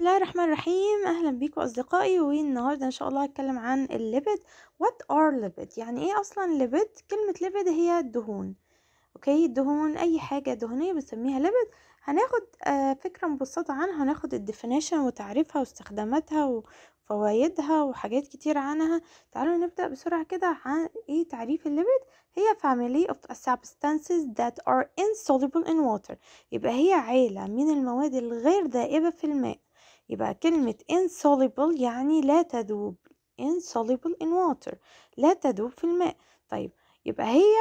بسم الله الرحمن الرحيم اهلا بيكم اصدقائي والنهارده ان شاء الله هتكلم عن الليبيد وات ار ليبيد يعني ايه اصلا ليبيد كلمه ليبيد هي الدهون اوكي الدهون اي حاجه دهنيه بنسميها ليبيد هناخد آه، فكره مبسطه عنها هناخد الديفينيشن وتعريفها واستخداماتها وفوائدها وحاجات كتير عنها تعالوا نبدا بسرعه كده عن ايه تعريف الليبيد هي family of substances that are insoluble in water يبقى هي عيله من المواد الغير ذائبه في الماء يبقى كلمة insoluble يعني لا تذوب insoluble in water لا تذوب في الماء طيب يبقى هي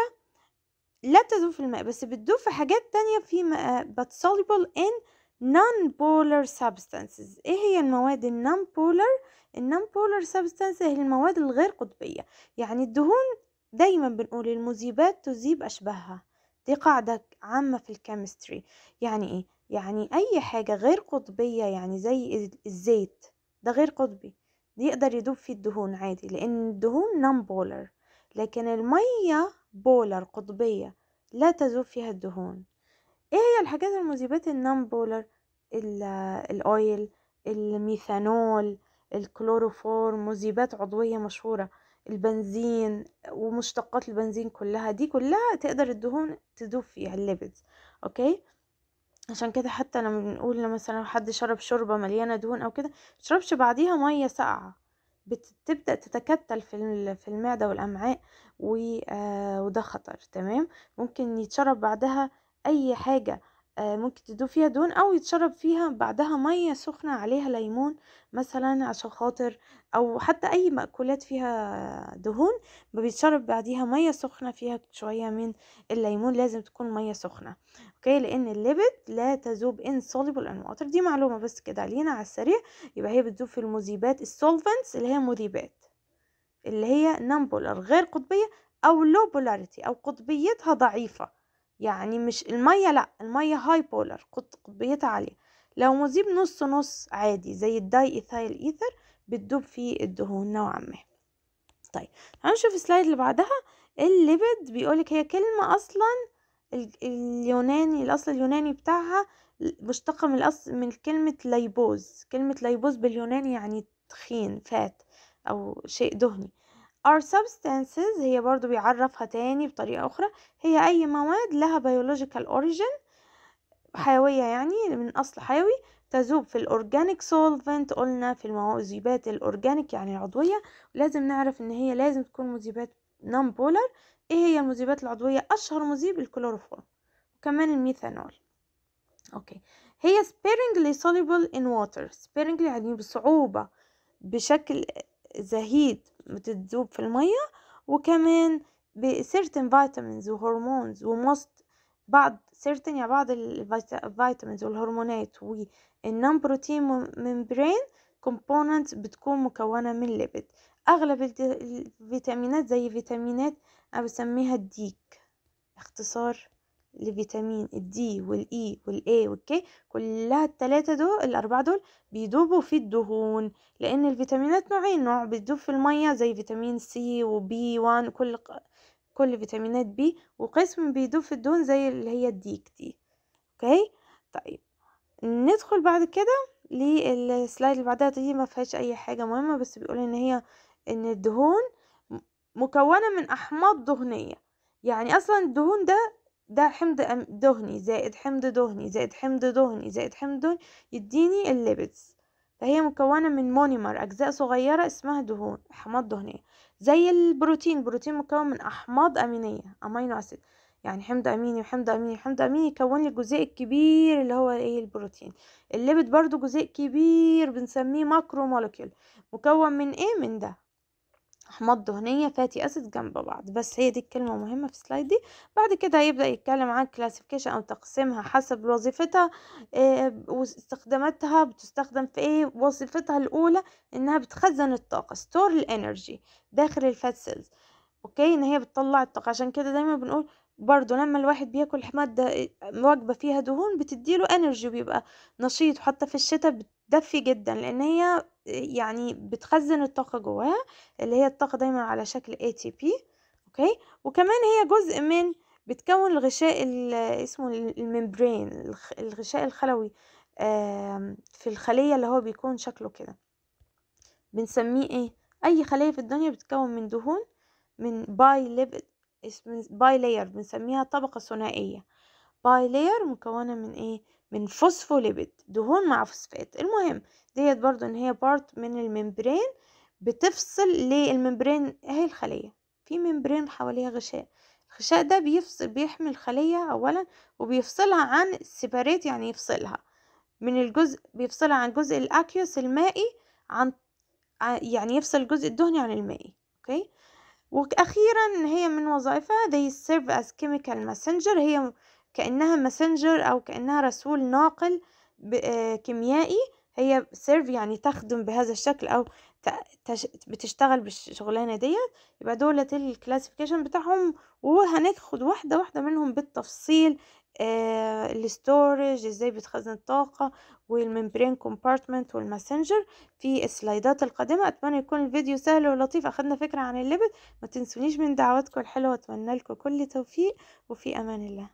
لا تذوب في الماء بس بتذوب في حاجات تانية في ماء آه، but soluble in non-polar substances ايه هي المواد non polar non polar substances هي المواد الغير قطبية يعني الدهون دايما بنقول المذيبات تذيب أشباهها دي قاعدة عامة في الكيمستري يعني ايه يعني أي حاجة غير قطبية يعني زي الزيت ده غير قطبي يقدر يدوب فيه الدهون عادي لأن الدهون نون بولر لكن المية بولر قطبية لا تذوب فيها الدهون ايه هي الحاجات المذيبات النون بولر الاويل الميثانول الكلوروفورم مذيبات عضوية مشهورة البنزين ومشتقات البنزين كلها دي كلها تقدر الدهون تذوب فيها الليبيدز اوكي عشان كده حتى لما بنقول مثلا حد شرب شوربة مليانة دهون او كده متشربش بعديها مية ساقعة بتبدأ تتكتل في في المعدة والأمعاء آه، وده خطر تمام ممكن يتشرب بعدها أي حاجة آه، ممكن تدوب فيها دهون او يتشرب فيها بعدها مية سخنة عليها ليمون مثلا عشان خاطر او حتى اي مأكولات فيها دهون بيتشرب بعديها مية سخنة فيها شوية من الليمون لازم تكون مية سخنة اوكي لان الليبت لا تذوب ان سوليبل ان واتر دي معلومة بس كده علينا على السريع يبقى هي بتذوب في المذيبات السولفنتس اللي هي مذيبات اللي هي نامبولر غير قطبية او لو بولاريتي او قطبيتها ضعيفة يعني مش المية لا المية هاي بولر قطبيتها عالية لو مذيب نص نص عادي زي الداي إيثايل إيثر بتدوب في الدهون نوعا ما طيب هنشوف السلايد اللي بعدها الليبد بيقولك هي كلمة أصلا اليوناني الأصل اليوناني بتاعها مشتقة من الأصل من كلمة ليبوز كلمة ليبوز باليوناني يعني تخين فات أو شيء دهني Our substances هي برضو بيعرفها تاني بطريقة أخرى هي أي مواد لها biological origin حيوية يعني من أصل حيوي تذوب في الأورجانيك سولفنت قلنا في المذيبات الأورجانيك يعني العضوية لازم نعرف إن هي لازم تكون مذيبات نون بولر إيه هي المذيبات العضوية أشهر مذيب الكلوروفورم وكمان الميثانول أوكي هي sparingly soluble in water sparingly يعني بصعوبة بشكل زهيد بتتذوب في المية وكمان بسيرتن فيتامينز وهرمونز وموست بعض سيرتن يعني بعض الفيتامينز والهرمونات والنون بروتين ممبرين كومبوننت بتكون مكونة من ليبيد أغلب الفيتامينات زي فيتامينات أنا بسميها الديك اختصار الفيتامين الدي والاي e والاي والكي كلها التلاتة دول الاربعة دول بيدوبوا في الدهون لان الفيتامينات نوعين نوع بتدوب في المية زي فيتامين سي وبي وان كل كل فيتامينات بي وقسم بيدوب في الدهون زي اللي هي الديك دي اوكي طيب ندخل بعد كده للسلايد اللي بعدها دي ما فيهاش اي حاجه مهمه بس بيقول ان هي ان الدهون مكونه من احماض دهنيه يعني اصلا الدهون ده ده حمض دهني زائد حمض دهني زائد حمض دهني زائد حمض دهني يديني الليبيدز فهي مكونة من مونيمر أجزاء صغيرة اسمها دهون أحماض دهنية زي البروتين بروتين مكون من أحماض أمينية أمينو أسيد يعني حمض أميني وحمض أميني وحمض أميني يكون لي جزيء الكبير اللي هو إيه البروتين الليبيد برضو جزيء كبير بنسميه ماكرو مولكيول مكون من إيه من ده احماض دهنيه فاتي اسيد جنب بعض بس هي دي الكلمه مهمه في السلايد دي بعد كده هيبدا يتكلم عن كلاسيفيكيشن او تقسيمها حسب وظيفتها آه، واستخداماتها بتستخدم في ايه وظيفتها الاولى انها بتخزن الطاقه ستور الانرجي داخل الفات سيلز اوكي ان هي بتطلع الطاقه عشان كده دايما بنقول برضو لما الواحد بياكل مادة آه، وجبة فيها دهون بتديله انرجي وبيبقى نشيط وحتى في الشتاء بتدفي جدا لان هي آه، يعني بتخزن الطاقة جواها اللي هي الطاقة دايما على شكل بي اوكي وكمان هي جزء من بتكون الغشاء آه، اسمه الممبرين الغشاء الخلوي في الخلية اللي هو بيكون شكله كده بنسميه ايه اي خلية في الدنيا بتتكون من دهون من باي ليفل اسم باي لاير بنسميها طبقة ثنائية باي لاير مكونة من ايه من فوسفوليبيد دهون مع فوسفات المهم ديت برضو ان هي بارت من الممبرين بتفصل للممبرين اهي الخلية في ممبرين حواليها غشاء الغشاء ده بيفصل بيحمي الخلية اولا وبيفصلها عن السيباريت يعني يفصلها من الجزء بيفصلها عن الجزء الاكيوس المائي عن يعني يفصل الجزء الدهني عن المائي اوكي وأخيرا هي من وظائفها they serve as chemical messenger هي كأنها messenger أو كأنها رسول ناقل آه، كيميائي هي serve يعني تخدم بهذا الشكل أو بتشتغل بالشغلانة ديت يبقى دولت الكلاسيفيكيشن بتاعهم وهناخد واحدة واحدة منهم بالتفصيل آه، الستورج ازاي بتخزن الطاقة والممبرين كومبارتمنت والماسنجر في السلايدات القادمة اتمنى يكون الفيديو سهل ولطيف اخدنا فكرة عن الليبت ما تنسونيش من دعواتكم الحلوة اتمنى لكم كل توفيق وفي امان الله